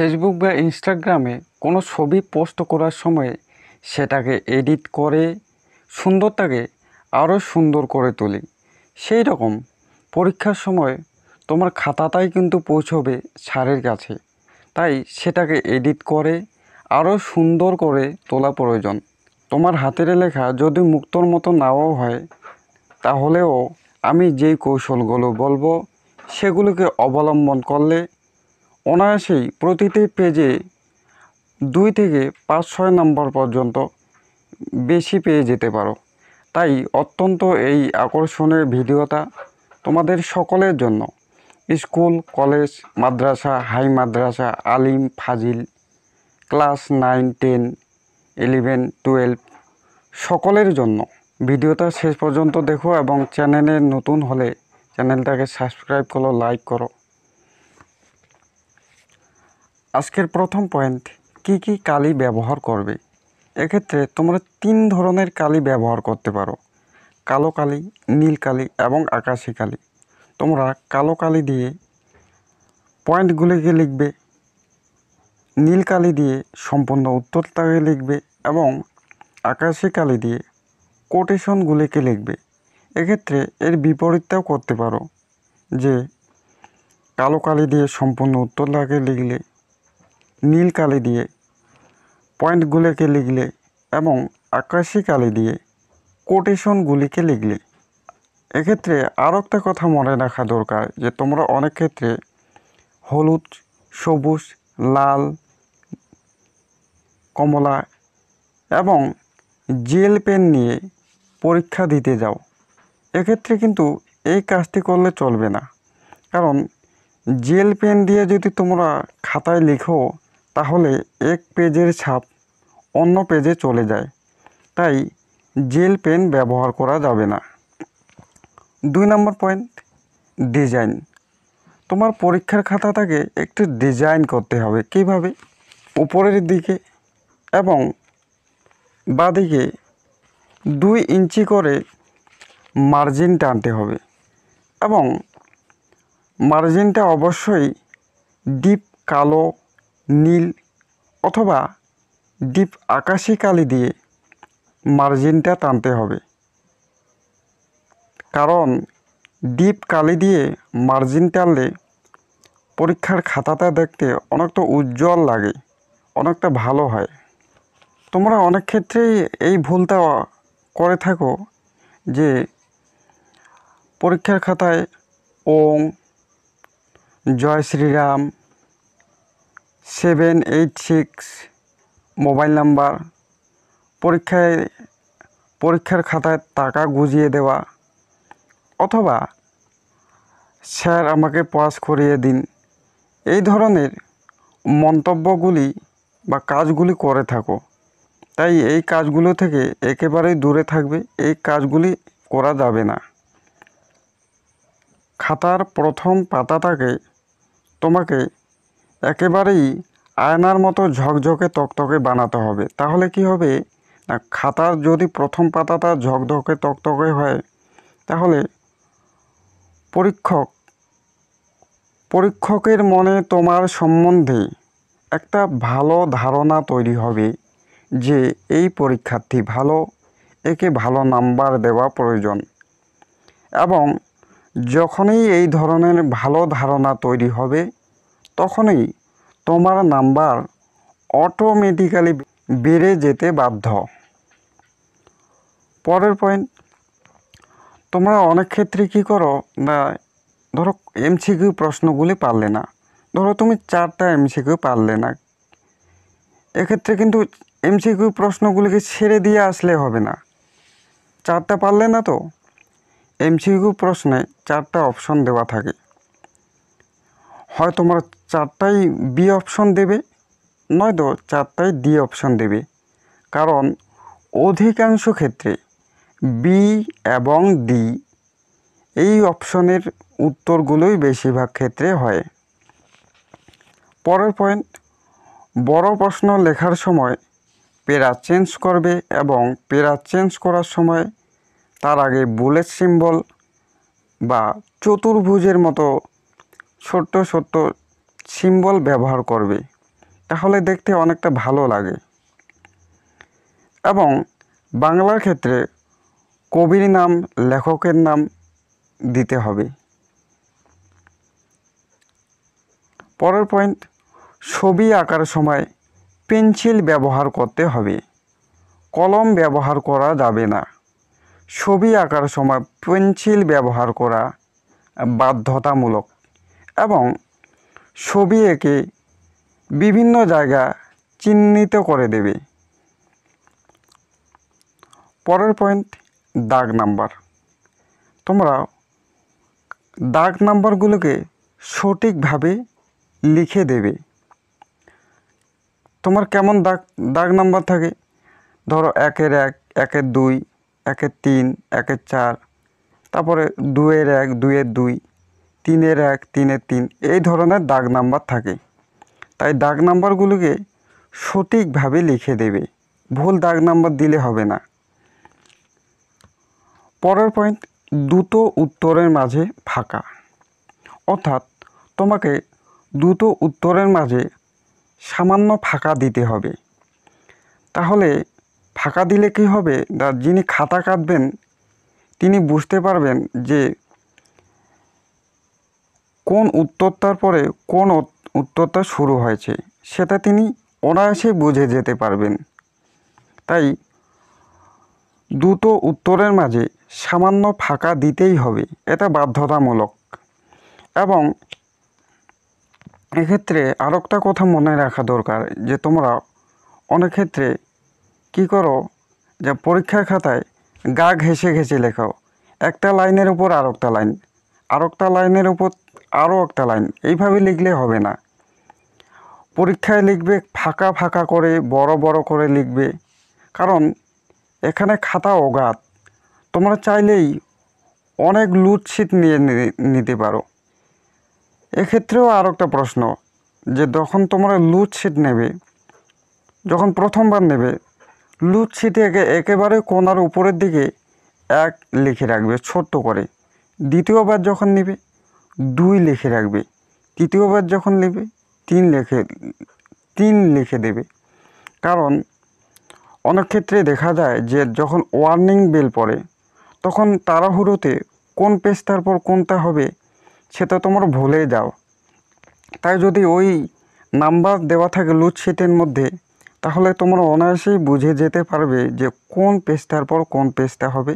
Facebook বা ইনস্টাগ্রামে কোনো ছবি পোস্ট করার সময় সেটাকে এডিট করে সুন্দরটাকে আরও সুন্দর করে তুলি সেই রকম পরীক্ষার সময় তোমার খাতাটাই কিন্তু পৌঁছবে স্যারের কাছে তাই সেটাকে এডিট করে আরও সুন্দর করে তোলা প্রয়োজন তোমার হাতের লেখা যদি মুক্তর মতো নাও হয় তাহলেও আমি যেই কৌশলগুলো বলবো সেগুলোকে অবলম্বন করলে অনায়াসেই প্রতিটি পেজে দুই থেকে পাঁচ ছয় নম্বর পর্যন্ত বেশি পেয়ে যেতে পারো তাই অত্যন্ত এই আকর্ষণের ভিডিওটা তোমাদের সকলের জন্য স্কুল কলেজ মাদ্রাসা হাই মাদ্রাসা আলিম ফাজিল class nine ten eleven twelve সকলের জন্য ভিডিওটা শেষ পর্যন্ত দেখো এবং চ্যানেলে নতুন হলে চ্যানেলটাকে সাবস্ক্রাইব করো লাইক করো আজকের প্রথম পয়েন্ট কি কি কালি ব্যবহার করবে এক্ষেত্রে তোমরা তিন ধরনের কালি ব্যবহার করতে পারো কালো কালি নীল কালি এবং আকাশি কালি তোমরা কালো কালি দিয়ে পয়েন্টগুলিকে লিখবে নীল কালি দিয়ে সম্পূর্ণ উত্তরটাকে লিখবে এবং আকাশি কালি দিয়ে কোটেশনগুলিকে লিখবে এক্ষেত্রে এর বিপরীতটাও করতে পারো যে কালো কালি দিয়ে সম্পূর্ণ উত্তরটাকে লিখলে নীল কালি দিয়ে পয়েন্টগুলিকে লিখলে এবং আকাশি কালি দিয়ে কোটেশনগুলিকে লিখলে এক্ষেত্রে আরও একটা কথা মনে রাখা দরকার যে তোমরা অনেক ক্ষেত্রে হলুদ সবুজ লাল কমলা এবং জেল পেন নিয়ে পরীক্ষা দিতে যাও এক্ষেত্রে কিন্তু এই কাজটি করলে চলবে না কারণ জেল পেন দিয়ে যদি তোমরা খাতায় লিখো তাহলে এক পেজের ছাপ অন্য পেজে চলে যায় তাই জেল পেন ব্যবহার করা যাবে না দুই নম্বর পয়েন্ট ডিজাইন তোমার পরীক্ষার খাতা থাকে একটু ডিজাইন করতে হবে কিভাবে উপরের দিকে এবং বাদিকে দুই ইঞ্চি করে মার্জিন টানতে হবে এবং মার্জিনটা অবশ্যই ডিপ কালো নীল অথবা ডিপ আকাশি কালি দিয়ে মার্জিনটা টানতে হবে কারণ ডিপ কালি দিয়ে মার্জিন টানলে পরীক্ষার খাতাটা দেখতে অনেকটা উজ্জ্বল লাগে অনেকটা ভালো হয় তোমরা অনেক ক্ষেত্রেই এই ভুলটা করে থাকো যে পরীক্ষার খাতায় ওং জয় Shriram seven eight six mobile number পরীক্ষায় পরীক্ষার খাতায় টাকা গুজিয়ে দেওয়া অথবা স্যার আমাকে পাস করিয়ে দিন এই ধরনের মন্তব্যগুলি বা কাজগুলি করে থাকো তাই এই কাজগুলো থেকে একেবারেই দূরে থাকবে এই কাজগুলি করা যাবে না খাতার প্রথম পাতাটাকে তোমাকে একেবারেই আয়নার মতো ঝকঝকে তকতকে বানাতে হবে তাহলে কি হবে না খাতার যদি প্রথম পাতাটা ঝকঝকে তকতকে হয় তাহলে পরীক্ষক পরীক্ষকের মনে তোমার সম্বন্ধে একটা ভালো ধারণা তৈরি হবে যে এই পরীক্ষার্থী ভালো একে ভালো নাম্বার দেওয়া প্রয়োজন এবং যখনই এই ধরনের ভালো ধারণা তৈরি হবে তখনই তোমার নাম্বার অটোমেটিক্যালি বেড়ে যেতে বাধ্য পরের পয়েন্ট তোমরা অনেক ক্ষেত্রে কি করো না ধরো এমসিকিউ প্রশ্নগুলি পারলে না ধরো তুমি চারটা এমসিকিউ পারলে না এক্ষেত্রে কিন্তু এমসিকিউ প্রশ্নগুলিকে ছেড়ে দিয়ে আসলে হবে না চারটা পারলে না তো এমসিকিউ প্রশ্নে চারটা অপশন দেওয়া থাকে হয় তোমার চারটাই বি অপশন দেবে নয়তো চারটাই ডি অপশন দেবে কারণ অধিকাংশ ক্ষেত্রে বি এবং ডি এই অপশনের উত্তরগুলোই বেশিরভাগ ক্ষেত্রে হয় পরের পয়েন্ট বড় প্রশ্ন লেখার সময় পেরা চেঞ্জ করবে এবং পেরা চেঞ্জ করার সময় তার আগে বুলেট সিম্বল বা চতুর্ভুজের মতো ছোট্ট ছোট্ট সিম্বল ব্যবহার করবে তাহলে দেখতে অনেকটা ভালো লাগে এবং বাংলার ক্ষেত্রে কবির নাম লেখকের নাম দিতে হবে পরের পয়েন্ট ছবি আঁকার সময় পেন্সিল ব্যবহার করতে হবে কলম ব্যবহার করা যাবে না ছবি আঁকার সময় পেন্সিল ব্যবহার করা বাধ্যতামূলক এবং ছবি এঁকে বিভিন্ন জায়গা চিহ্নিত করে দেবে পরের পয়েন্ট দাগ নাম্বার তোমরা দাগ নাম্বারগুলোকে সঠিকভাবে লিখে দেবে তোমার কেমন দাগ দাগ নাম্বার থাকে ধরো একের এক একের দুই একের তিন একের চার তারপরে দুয়ের এক দুয়ের দুই তিনের এক তিনের তিন এই ধরনের দাগ নাম্বার থাকে তাই দাগ নাম্বারগুলোকে সঠিকভাবে লিখে দেবে ভুল দাগ নাম্বার দিলে হবে না পরের পয়েন্ট দুটো উত্তরের মাঝে ফাঁকা অর্থাৎ তোমাকে দুটো উত্তরের মাঝে সামান্য ফাঁকা দিতে হবে তাহলে ফাঁকা দিলে কি হবে যিনি খাতা কাটবেন তিনি বুঝতে পারবেন যে কোন উত্তরটার পরে কোন উত্তরটা শুরু হয়েছে সেটা তিনি অনায়াসে বুঝে যেতে পারবেন তাই দুটো উত্তরের মাঝে সামান্য ফাঁকা দিতেই হবে এটা বাধ্যতামূলক এবং এক্ষেত্রে আর একটা কথা মনে রাখা দরকার যে তোমরা অনেক ক্ষেত্রে কি করো যে পরীক্ষা খাতায় গা ঘেঁষে ঘেসে লেখাও একটা লাইনের উপর আর একটা লাইন আর একটা লাইনের উপর আরও একটা লাইন এইভাবে লিখলে হবে না পরীক্ষায় লিখবে ফাঁকা ফাঁকা করে বড় বড় করে লিখবে কারণ এখানে খাতা অগাধ তোমরা চাইলেই অনেক লুটশিট নিয়ে নিতে পারো এক্ষেত্রেও আর একটা প্রশ্ন যে যখন তোমরা লুটশিট নেবে যখন প্রথমবার নেবে লুটশিটে একেবারে কোনার উপরের দিকে এক লিখে রাখবে ছোট্ট করে দ্বিতীয়বার যখন নেবে দুই লিখে রাখবে তৃতীয়বার যখন নেবে তিন লিখে তিন লিখে দেবে কারণ অনেক ক্ষেত্রে দেখা যায় যে যখন ওয়ার্নিং বেল পড়ে তখন তাড়াহুড়োতে কোন পেস্তার পর কোনটা হবে সেটা তোমার ভুলে যাও তাই যদি ওই নাম্বার দেওয়া থাকে সেটের মধ্যে তাহলে তোমরা অনায়াসেই বুঝে যেতে পারবে যে কোন পেস্তার পর কোন পেজটা হবে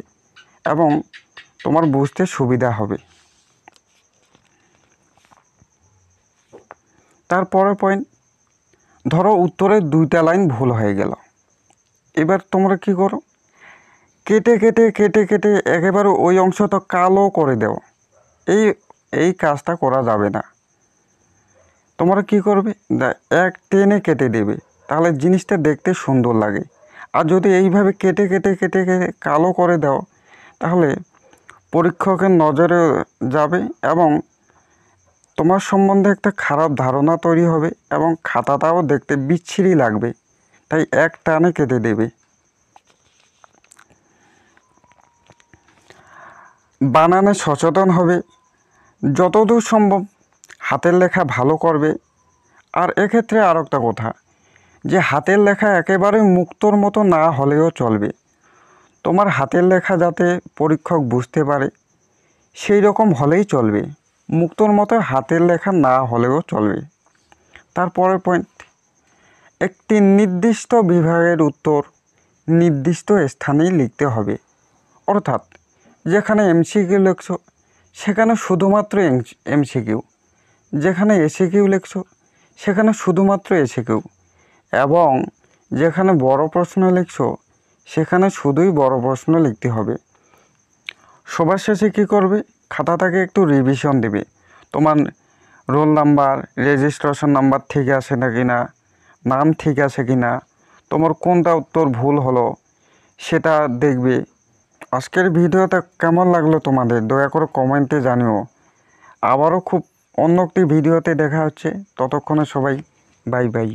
এবং তোমার বুঝতে সুবিধা হবে তারপরের পয়েন্ট ধরো উত্তরে দুইটা লাইন ভুল হয়ে গেল এবার তোমরা কি করো কেটে কেটে কেটে কেটে একেবারে ওই অংশটা কালো করে দেও এই এই কাজটা করা যাবে না তোমরা কি করবে এক টেনে কেটে দেবে তাহলে জিনিসটা দেখতে সুন্দর লাগে আর যদি এইভাবে কেটে কেটে কেটে কেটে কালো করে দাও তাহলে পরীক্ষকের নজরে যাবে এবং তোমার সম্বন্ধে একটা খারাপ ধারণা তৈরি হবে এবং খাতাটাও দেখতে বিচ্ছিরি লাগবে তাই এক টানে কেটে দেবে বানানে সচেতন হবে যতদূর সম্ভব হাতের লেখা ভালো করবে আর এক্ষেত্রে আর একটা কথা যে হাতের লেখা একেবারে মুক্তর মতো না হলেও চলবে তোমার হাতের লেখা যাতে পরীক্ষক বুঝতে পারে সেই রকম হলেই চলবে মুক্তোর মতো হাতের লেখা না হলেও চলবে তারপরের পয়েন্ট একটি নির্দিষ্ট বিভাগের উত্তর নির্দিষ্ট স্থানেই লিখতে হবে অর্থাৎ যেখানে এমসিকিউ লেখছ সেখানে শুধুমাত্র এমসিকিউ যেখানে কিউ লেখছ সেখানে শুধুমাত্র কিউ এবং যেখানে বড় প্রশ্ন লিখছো সেখানে শুধুই বড় প্রশ্ন লিখতে হবে সবার শেষে কী করবে খাতাটাকে একটু রিভিশন দিবে তোমার রোল নাম্বার রেজিস্ট্রেশন নাম্বার ঠিক আছে না কি না নাম ঠিক আছে কি না তোমার কোনটা উত্তর ভুল হলো সেটা দেখবে আজকের ভিডিওটা কেমন লাগলো তোমাদের দয়া করে কমেন্টে জানিও আবারও খুব অন্য একটি ভিডিওতে দেখা হচ্ছে ততক্ষণে সবাই বাই বাই